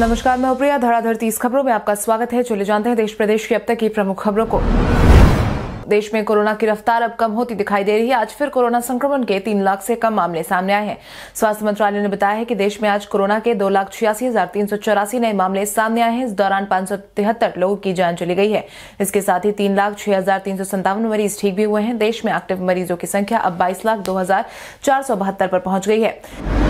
नमस्कार मैं उप्रिया धड़ाधड़ तीस खबरों में आपका स्वागत है चले जानते हैं देश प्रदेश की अब तक की प्रमुख खबरों को देश में कोरोना की रफ्तार अब कम होती दिखाई दे रही है आज फिर कोरोना संक्रमण के तीन लाख से कम मामले सामने आए हैं स्वास्थ्य मंत्रालय ने बताया है कि देश में आज कोरोना के दो लाख छियासी हजार तीन सौ चौरासी नए मामले सामने आए हैं इस दौरान पांच सौ तिहत्तर लोगों की जान चली गई है इसके साथ ही तीन लाख छह हजार तीन सौ संतावन मरीज ठीक भी हुए हैं देश में एक्टिव मरीजों की संख्या अब बाईस लाख दो हजार चार सौ बहत्तर पर पहुंच गई है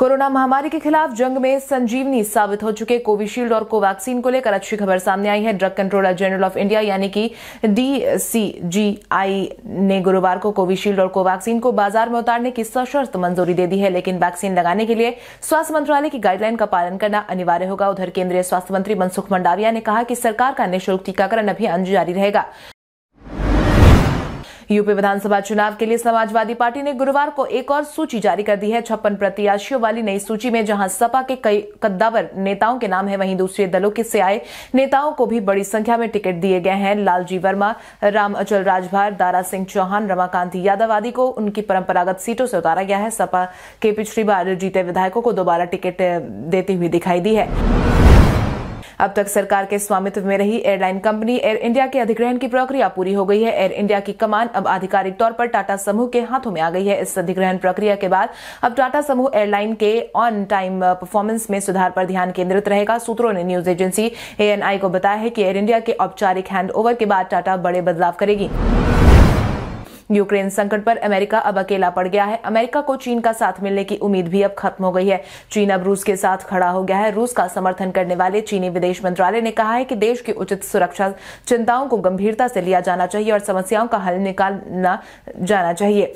कोरोना महामारी के खिलाफ जंग में संजीवनी साबित हो चुके कोविशील्ड और कोवैक्सीन को लेकर अच्छी खबर सामने आई है drug controller general of India यानी कि डीसीजीआई ने गुरुवार को कोविशील्ड और कोवैक्सीन को बाजार में उतारने की सशर्त मंजूरी दे दी है लेकिन वैक्सीन लगाने के लिए स्वास्थ्य मंत्रालय की गाइडलाइन का पालन करना अनिवार्य होगा उधर केंद्रीय स्वास्थ्य मंत्री मनसुख मंडाविया ने कहा कि सरकार का निःशुल्क टीकाकरण अभियान जारी रहेगा यूपी विधानसभा चुनाव के लिए समाजवादी पार्टी ने गुरुवार को एक और सूची जारी कर दी है छप्पन प्रत्याशियों वाली नई सूची में जहां सपा के कई कद्दावर नेताओं के नाम है वहीं दूसरे दलों के से आए नेताओं को भी बड़ी संख्या में टिकट दिए गए हैं लालजी वर्मा राम अचल राजभार दारा सिंह चौहान रमाकांत यादव आदि को उनकी परंपरागत सीटों से उतारा गया है सपा के पिछली बार जीते विधायकों को दोबारा टिकट देती हुई दिखाई दी है अब तक सरकार के स्वामित्व में रही एयरलाइन कंपनी एयर इंडिया के अधिग्रहण की प्रक्रिया पूरी हो गई है एयर इंडिया की कमान अब आधिकारिक तौर पर टाटा समूह के हाथों में आ गई है इस अधिग्रहण प्रक्रिया के बाद अब टाटा समूह एयरलाइन के ऑन टाइम परफॉर्मेंस में सुधार पर ध्यान केंद्रित रहेगा सूत्रों ने न्यूज एजेंसी एएनआई को बताया है कि एयर इंडिया के औपचारिक हैंड के बाद टाटा बड़े बदलाव करेगी यूक्रेन संकट पर अमेरिका अब अकेला पड़ गया है अमेरिका को चीन का साथ मिलने की उम्मीद भी अब खत्म हो गई है चीन अब रूस के साथ खड़ा हो गया है रूस का समर्थन करने वाले चीनी विदेश मंत्रालय ने कहा है कि देश की उचित सुरक्षा चिंताओं को गंभीरता से लिया जाना चाहिए और समस्याओं का हल निकालना जाना चाहिए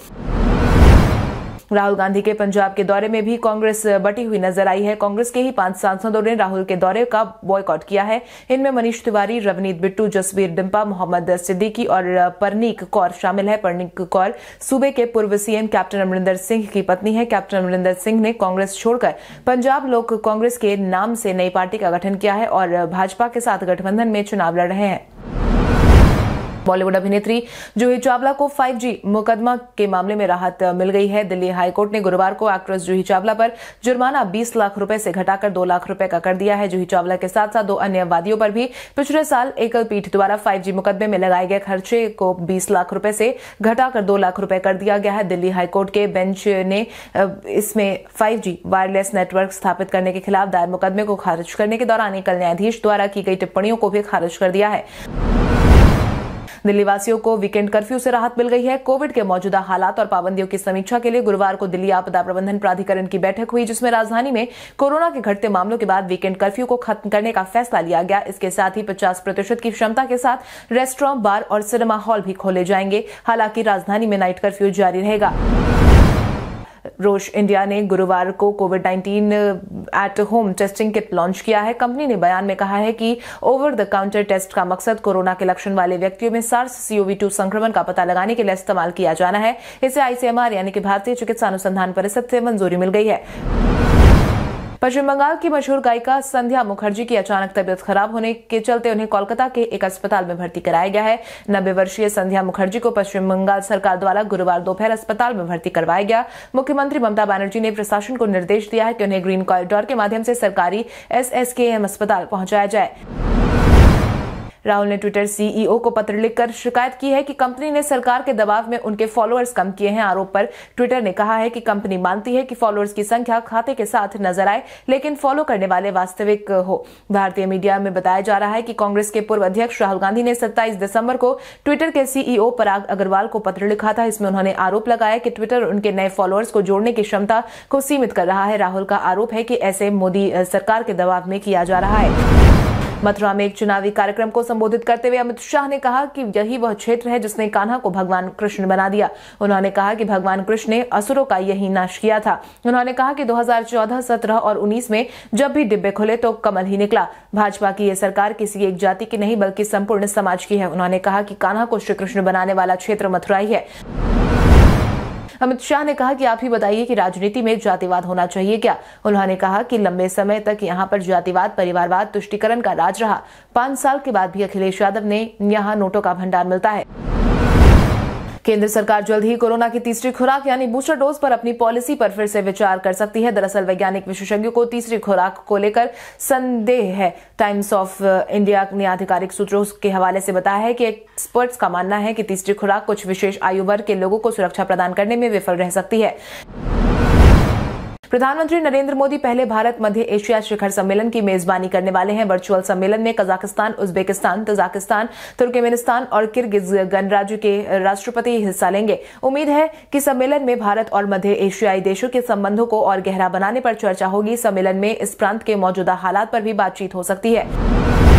राहुल गांधी के पंजाब के दौरे में भी कांग्रेस बटी हुई नजर आई है कांग्रेस के ही पांच सांसदों ने राहुल के दौरे का बॉयकॉट किया है इनमें मनीष तिवारी रवनीत बिट्टू जसवीर डिम्पा मोहम्मद सिद्दीकी और परनीक कौर शामिल है परनीक कौर सूबे के पूर्व सीएम कैप्टन अमरिंदर सिंह की पत्नी है कैप्टन अमरिंदर सिंह ने कांग्रेस छोड़कर पंजाब लोक कांग्रेस के नाम से नई पार्टी का गठन किया है और भाजपा के साथ गठबंधन में चुनाव लड़ रहे हैं बॉलीवुड अभिनेत्री जूही चावला को 5G मुकदमा के मामले में राहत मिल गई है दिल्ली हाईकोर्ट ने गुरुवार को एक्ट्रेस जूही चावला पर जुर्माना 20 लाख रुपए से घटाकर 2 लाख रुपए का कर दिया है जूही चावला के साथ साथ दो अन्य वादियों पर भी पिछले साल एकल पीठ द्वारा 5G मुकदमे में लगाए गए खर्चे को बीस लाख रूपये से घटाकर दो लाख रूपये कर दिया गया है दिल्ली हाईकोर्ट के बेंच ने इसमें फाइव वायरलेस नेटवर्क स्थापित करने के खिलाफ दायर मुकदमे को खारिज करने के दौरान एकल न्यायाधीश द्वारा की गई टिप्पणियों को भी खारिज कर दिया है दिल्ली वासियों को वीकेंड कर्फ्यू से राहत मिल गई है कोविड के मौजूदा हालात और पाबंदियों की समीक्षा के लिए गुरुवार को दिल्ली आपदा प्रबंधन प्राधिकरण की बैठक हुई जिसमें राजधानी में कोरोना के घटते मामलों के बाद वीकेंड कर्फ्यू को खत्म करने का फैसला लिया गया इसके साथ ही पचास प्रतिशत की क्षमता के साथ रेस्टोरेंट बार और सिनेमा हॉल भी खोले जाएंगे हालांकि राजधानी में नाइट कर्फ्यू जारी रहेगा रोश इंडिया ने गुरुवार को covid 19 at home testing kit launch किया है कंपनी ने बयान में कहा है कि ओवर द काउंटर टेस्ट का मकसद कोरोना के लक्षण वाले व्यक्तियों में सार्स सीओवी टू संक्रमण का पता लगाने के लिए इस्तेमाल किया जाना है इसे आईसीएमआर यानी कि भारतीय चिकित्सा अनुसंधान परिषद से मंजूरी मिल गई है पश्चिम बंगाल की मशहूर गायिका संध्या मुखर्जी की अचानक तबियत खराब होने के चलते उन्हें कोलकाता के एक अस्पताल में भर्ती कराया गया है नब्बे वर्षीय संध्या मुखर्जी को पश्चिम बंगाल सरकार द्वारा गुरुवार दोपहर अस्पताल में भर्ती करवाया गया मुख्यमंत्री ममता बनर्जी ने प्रशासन को निर्देश दिया है कि उन्हें ग्रीन कॉरिडोर के माध्यम से सरकारी एसएसकेएम अस्पताल पहुंचाया जाए राहुल ने ट्विटर सीईओ e को पत्र लिखकर शिकायत की है कि कंपनी ने सरकार के दबाव में उनके फॉलोअर्स कम किए हैं आरोप पर ट्विटर ने कहा है कि कंपनी मानती है कि फॉलोअर्स की संख्या खाते के साथ नजर आए लेकिन फॉलो करने वाले वास्तविक हो भारतीय मीडिया में बताया जा रहा है कि कांग्रेस के पूर्व अध्यक्ष राहुल गांधी ने सत्ताईस दिसंबर को ट्विटर के सीईओ e पराग अग्रवाल को पत्र लिखा था इसमें उन्होंने आरोप लगाया कि ट्विटर उनके नए फॉलोअर्स को जोड़ने की क्षमता को सीमित कर रहा है राहुल का आरोप है कि ऐसे मोदी सरकार के दबाव में किया जा रहा है मथुरा में एक चुनावी कार्यक्रम को संबोधित करते हुए अमित शाह ने कहा कि यही वह क्षेत्र है जिसने कान्हा को भगवान कृष्ण बना दिया उन्होंने कहा कि भगवान कृष्ण ने असुरों का यही नाश किया था उन्होंने कहा कि 2014, 17 और 19 में जब भी डिब्बे खुले तो कमल ही निकला भाजपा की यह सरकार किसी एक जाति की नहीं बल्कि संपूर्ण समाज की है उन्होंने कहा कि कान्हा को श्री कृष्ण बनाने वाला क्षेत्र मथुरा ही है अमित शाह ने कहा कि आप ही बताइए कि राजनीति में जातिवाद होना चाहिए क्या उन्होंने कहा कि लंबे समय तक यहाँ पर जातिवाद परिवारवाद तुष्टिकरण का राज रहा पांच साल के बाद भी अखिलेश यादव ने यहाँ नोटों का भंडार मिलता है केंद्र सरकार जल्द ही कोरोना की तीसरी खुराक यानी बूस्टर डोज पर अपनी पॉलिसी पर फिर से विचार कर सकती है दरअसल वैज्ञानिक विशेषज्ञों को तीसरी खुराक को लेकर संदेह है टाइम्स ऑफ इंडिया ने आधिकारिक सूत्रों के हवाले से बताया है कि एक्सपर्ट्स का मानना है कि तीसरी खुराक कुछ विशेष आयु वर्ग के लोगों को सुरक्षा प्रदान करने में विफल रह सकती है प्रधानमंत्री नरेंद्र मोदी पहले भारत मध्य एशिया शिखर सम्मेलन की मेजबानी करने वाले हैं वर्चुअल सम्मेलन में कजाकिस्तान उज्बेकिस्तान तजाकिस्तान तुर्कमेनिस्तान और किर्गिज गणराज्य के राष्ट्रपति हिस्सा लेंगे उम्मीद है कि सम्मेलन में भारत और मध्य एशियाई देशों के संबंधों को और गहरा बनाने पर चर्चा होगी सम्मेलन में इस प्रांत के मौजूदा हालात पर भी बातचीत हो सकती है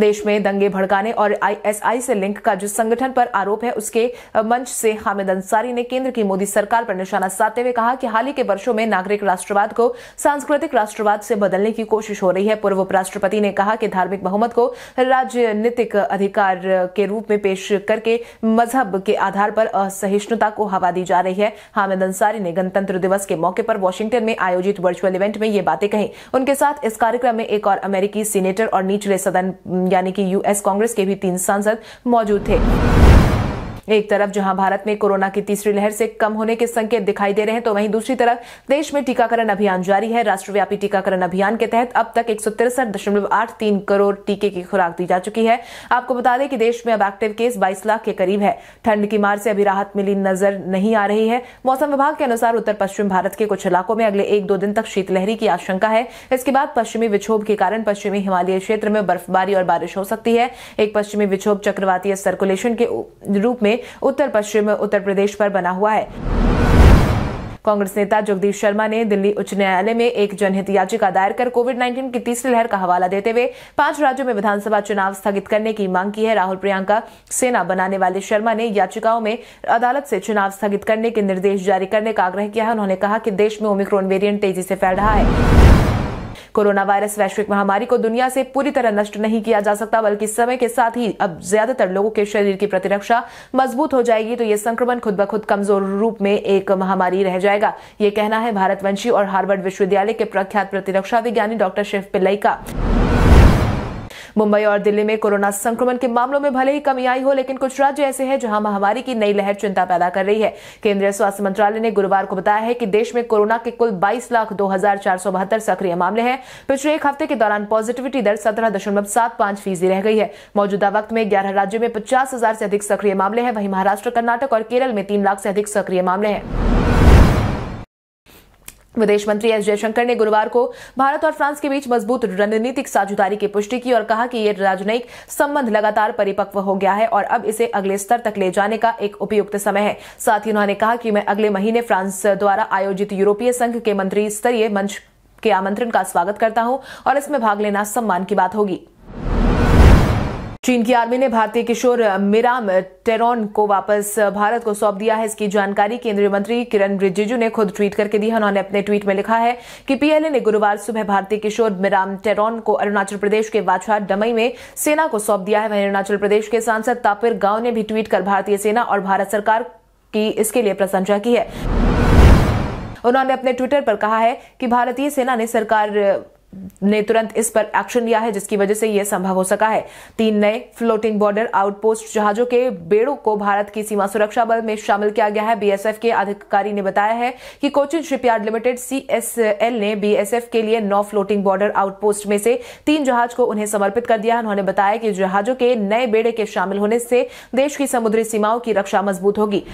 देश में दंगे भड़काने और आईएसआई से लिंक का जिस संगठन पर आरोप है उसके मंच से हामिद अंसारी ने केंद्र की मोदी सरकार पर निशाना साधते हुए कहा कि हाल ही के वर्षों में नागरिक राष्ट्रवाद को सांस्कृतिक राष्ट्रवाद से बदलने की कोशिश हो रही है पूर्व उपराष्ट्रपति ने कहा कि धार्मिक बहुमत को राजनीतिक अधिकार के रूप में पेश करके मजहब के आधार पर असहिष्णुता को हवा दी जा रही है हामिद अंसारी ने गणतंत्र दिवस के मौके पर वॉशिंगटन में आयोजित वर्चुअल इवेंट में ये बातें कही उनके साथ इस कार्यक्रम में एक और अमेरिकी सीनेटर और निचले सदन यानी कि यूएस कांग्रेस के भी तीन सांसद मौजूद थे एक तरफ जहां भारत में कोरोना की तीसरी लहर से कम होने के संकेत दिखाई दे रहे हैं तो वहीं दूसरी तरफ देश में टीकाकरण अभियान जारी है राष्ट्रव्यापी टीकाकरण अभियान के तहत अब तक एक करोड़ टीके की खुराक दी जा चुकी है आपको बता दें कि देश में अब एक्टिव केस बाईस लाख के करीब है ठंड की मार से अभी राहत मिली नजर नहीं आ रही है मौसम विभाग के अनुसार उत्तर पश्चिम भारत के कुछ इलाकों में अगले एक दो दिन तक शीतलहरी की आशंका है इसके बाद पश्चिमी विक्षोभ के कारण पश्चिमी हिमालय क्षेत्र में बर्फबारी और बारिश हो सकती है एक पश्चिमी विक्षोभ चक्रवातीय सर्कुलेशन के रूप में उत्तर पश्चिम उत्तर प्रदेश पर बना हुआ है कांग्रेस नेता जगदीश शर्मा ने दिल्ली उच्च न्यायालय में एक जनहित याचिका दायर कर कोविड 19 की तीसरी लहर का हवाला देते हुए पांच राज्यों में विधानसभा चुनाव स्थगित करने की मांग की है राहुल प्रियंका सेना बनाने वाले शर्मा ने याचिकाओं में अदालत से चुनाव स्थगित करने के निर्देश जारी करने का आग्रह किया है उन्होंने कहा कि देश में ओमिक्रोन वेरियंट तेजी से फैल रहा है कोरोना वायरस वैश्विक महामारी को दुनिया से पूरी तरह नष्ट नहीं किया जा सकता बल्कि समय के साथ ही अब ज्यादातर लोगों के शरीर की प्रतिरक्षा मजबूत हो जाएगी तो यह संक्रमण खुद ब खुद कमजोर रूप में एक महामारी रह जाएगा यह कहना है भारतवंशी और हार्वर्ड विश्वविद्यालय के प्रख्यात प्रतिरक्षा विज्ञानी डॉक्टर शिव पिल्लई का मुंबई और दिल्ली में कोरोना संक्रमण के मामलों में भले ही कमी आई हो लेकिन कुछ राज्य ऐसे हैं जहां महामारी की नई लहर चिंता पैदा कर रही है केंद्रीय स्वास्थ्य मंत्रालय ने गुरुवार को बताया है कि देश में कोरोना के कुल बाईस लाख दो हजार चार सौ बहत्तर सक्रिय मामले हैं पिछले एक हफ्ते के दौरान पॉजिटिविटी दर सत्रह दशमलव सात पांच फीसदी रह गई है मौजूदा वक्त में ग्यारह राज्यों में पचास हजार से अधिक सक्रिय मामले हैं वहीं महाराष्ट्र कर्नाटक और केरल में तीन लाख से अधिक सक्रिय मामले हैं विदेश मंत्री एस जयशंकर ने गुरुवार को भारत और फ्रांस के बीच मजबूत रणनीतिक साझेदारी की पुष्टि की और कहा कि यह राजनयिक संबंध लगातार परिपक्व हो गया है और अब इसे अगले स्तर तक ले जाने का एक उपयुक्त समय है साथ ही उन्होंने कहा कि मैं अगले महीने फ्रांस द्वारा आयोजित यूरोपीय संघ के मंत्री स्तरीय मंच के आमंत्रण का स्वागत करता हूं और इसमें भाग लेना सम्मान की बात होगी चीन की आर्मी ने भारतीय किशोर मिराम टेरोन को वापस भारत को सौंप दिया है इसकी जानकारी केंद्रीय मंत्री किरण रिजिजू ने खुद ट्वीट करके दी है उन्होंने अपने ट्वीट में लिखा है कि पीएलए ने गुरुवार सुबह भारतीय किशोर मिराम टेरोन को अरुणाचल प्रदेश के वाछा डमई में सेना को सौंप दिया है वहीं अरुणाचल प्रदेश के सांसद तापिर गांव ने भी ट्वीट कर भारतीय सेना और भारत सरकार की इसके लिए प्रशंसा की है उन्होंने अपने ट्विटर पर कहा है कि भारतीय सेना ने सरकार ने तुरंत इस पर एक्शन लिया है जिसकी वजह से यह संभव हो सका है तीन नए फ्लोटिंग बॉर्डर आउटपोस्ट जहाजों के बेड़ों को भारत की सीमा सुरक्षा बल में शामिल किया गया है बीएसएफ के अधिकारी ने बताया है कि कोचिन शिपयार्ड लिमिटेड सीएसएल ने बीएसएफ के लिए नौ फ्लोटिंग बॉर्डर आउटपोस्ट में से तीन जहाज को उन्हें समर्पित कर दिया उन्होंने बताया कि जहाजों के नए बेड़े के शामिल होने से देश की समुद्री सीमाओं की रक्षा मजबूत होगी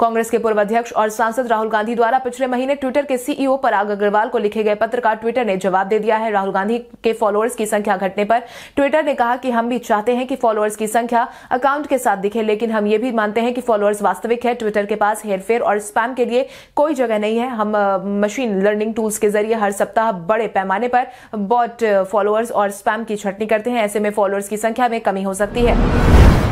कांग्रेस के पूर्व अध्यक्ष और सांसद राहुल गांधी द्वारा पिछले महीने ट्विटर के सीईओ पराग अग्रवाल को लिखे गए पत्र का ट्विटर ने जवाब दे दिया है राहुल गांधी के फॉलोअर्स की संख्या घटने पर ट्विटर ने कहा कि हम भी चाहते हैं कि फॉलोअर्स की संख्या अकाउंट के साथ दिखे लेकिन हम ये भी मानते हैं कि फॉलोअर्स वास्तविक है ट्विटर के पास हेरफेर और स्पैम के लिए कोई जगह नहीं है हम मशीन लर्निंग टूल्स के जरिए हर सप्ताह बड़े पैमाने पर बॉट फॉलोअर्स और स्पैम की छटनी करते हैं ऐसे में फॉलोअर्स की संख्या में कमी हो सकती है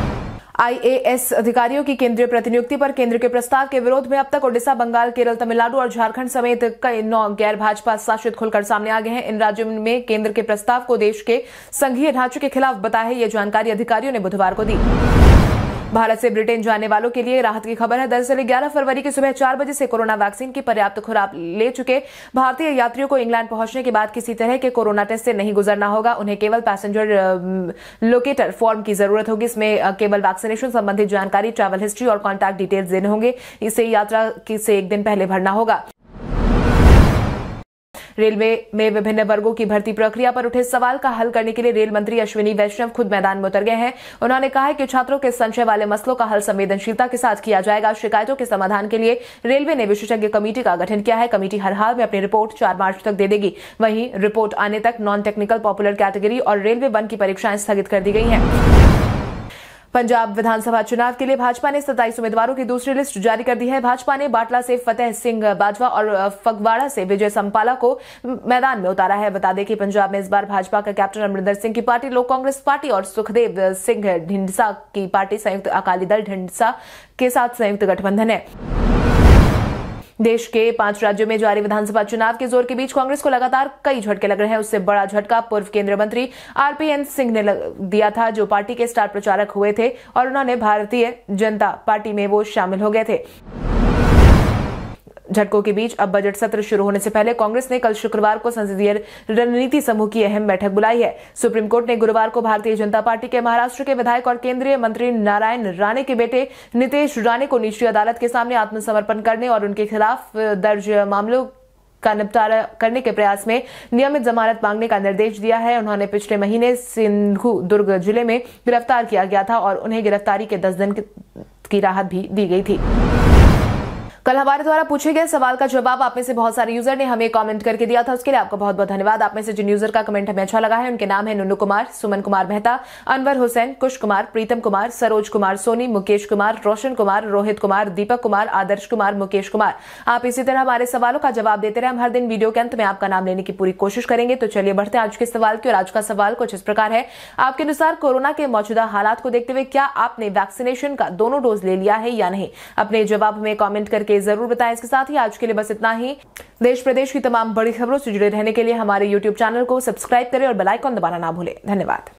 आईएएस अधिकारियों की केंद्रीय प्रतिनियुक्ति पर केंद्र के प्रस्ताव के विरोध में अब तक ओडिशा बंगाल केरल तमिलनाडु और झारखंड समेत कई नौ गैर भाजपा शासित खुलकर सामने आ गए हैं इन राज्यों में केंद्र के प्रस्ताव को देश के संघीय ढांचे के खिलाफ बताया ये जानकारी अधिकारियों ने बुधवार को दी भारत से ब्रिटेन जाने वालों के लिए राहत की खबर है दरअसल ग्यारह फरवरी की सुबह चार बजे से कोरोना वैक्सीन की पर्याप्त खुराक ले चुके भारतीय यात्रियों को इंग्लैंड पहुंचने के बाद किसी तरह के कोरोना टेस्ट से नहीं गुजरना होगा उन्हें केवल पैसेंजर लोकेटर फॉर्म की जरूरत होगी इसमें केवल वैक्सीनेशन संबंधित जानकारी ट्रैवल हिस्ट्री और कॉन्टैक्ट डिटेल्स देने होंगे इसे यात्रा से एक दिन पहले भरना होगा रेलवे में विभिन्न वर्गों की भर्ती प्रक्रिया पर उठे सवाल का हल करने के लिए रेल मंत्री अश्विनी वैष्णव खुद मैदान में उतर गए हैं उन्होंने कहा है कि छात्रों के संशय वाले मसलों का हल संवेदनशीलता के साथ किया जाएगा शिकायतों के समाधान के लिए रेलवे ने विशेषज्ञ कमेटी का गठन किया है कमेटी हर हाल में अपनी रिपोर्ट चार मार्च तक दे देगी वहीं रिपोर्ट आने तक नॉन टेक्निकल पॉपुलर कैटेगरी और रेलवे वन की परीक्षाएं स्थगित कर दी गई हैं पंजाब विधानसभा चुनाव के लिए भाजपा ने सत्ताईस उम्मीदवारों की दूसरी लिस्ट जारी कर दी है भाजपा ने बाटला से फतेह सिंह बाजवा और फगवाड़ा से विजय संपाला को मैदान में उतारा है बता दें कि पंजाब में इस बार भाजपा का कैप्टन अमरिंदर सिंह की पार्टी लोक कांग्रेस पार्टी और सुखदेव सिंह ढिंडसा की पार्टी संयुक्त अकाली दल ढिंडसा के साथ संयुक्त गठबंधन है देश के पांच राज्यों में जारी विधानसभा चुनाव के जोर के बीच कांग्रेस को लगातार कई झटके लग रहे हैं उससे बड़ा झटका पूर्व केंद्रीय मंत्री आरपीएन सिंह ने दिया था जो पार्टी के स्टार प्रचारक हुए थे और उन्होंने भारतीय जनता पार्टी में वो शामिल हो गए थे झटकों के बीच अब बजट सत्र शुरू होने से पहले कांग्रेस ने कल शुक्रवार को संसदीय रणनीति समूह की अहम बैठक बुलाई है सुप्रीम कोर्ट ने गुरुवार को भारतीय जनता पार्टी के महाराष्ट्र के विधायक और केंद्रीय मंत्री नारायण राणे के बेटे नितेश राणे को निचली अदालत के सामने आत्मसमर्पण करने और उनके खिलाफ दर्ज मामलों का निपटारा करने के प्रयास में नियमित जमानत मांगने का निर्देश दिया है उन्होंने पिछले महीने सिंधु दुर्ग जिले में गिरफ्तार किया गया था और उन्हें गिरफ्तारी के दस दिन की राहत भी दी गई थी कल हमारे द्वारा पूछे गए सवाल का जवाब आप में से बहुत सारे यूजर ने हमें कमेंट करके दिया था उसके लिए आपका बहुत बहुत धन्यवाद आप में से जिन यूजर का कमेंट हमें अच्छा लगा है उनके नाम है नुनू कुमार सुमन कुमार मेहता अनवर हुसैन कुश कुमार प्रीतम कुमार सरोज कुमार सोनी मुकेश कुमार रोशन कुमार रोहित कुमार दीपक कुमार आदर्श कुमार मुकेश कुमार आप इसी तरह हमारे सवालों का जवाब देते रहे हम हर दिन वीडियो के अंत में आपका नाम लेने की पूरी कोशिश करेंगे तो चलिए बढ़ते हैं आज के सवाल की और आज का सवाल कुछ इस प्रकार है आपके अनुसार कोरोना के मौजूदा हालात को देखते हुए क्या आपने वैक्सीनेशन का दोनों डोज ले लिया है या नहीं अपने जवाब हमें कॉमेंट करके जरूर बताएं इसके साथ ही आज के लिए बस इतना ही देश प्रदेश की तमाम बड़ी खबरों से जुड़े रहने के लिए हमारे यूट्यूब चैनल को सब्सक्राइब करें और बेलाइकॉन दबाना ना भूलें धन्यवाद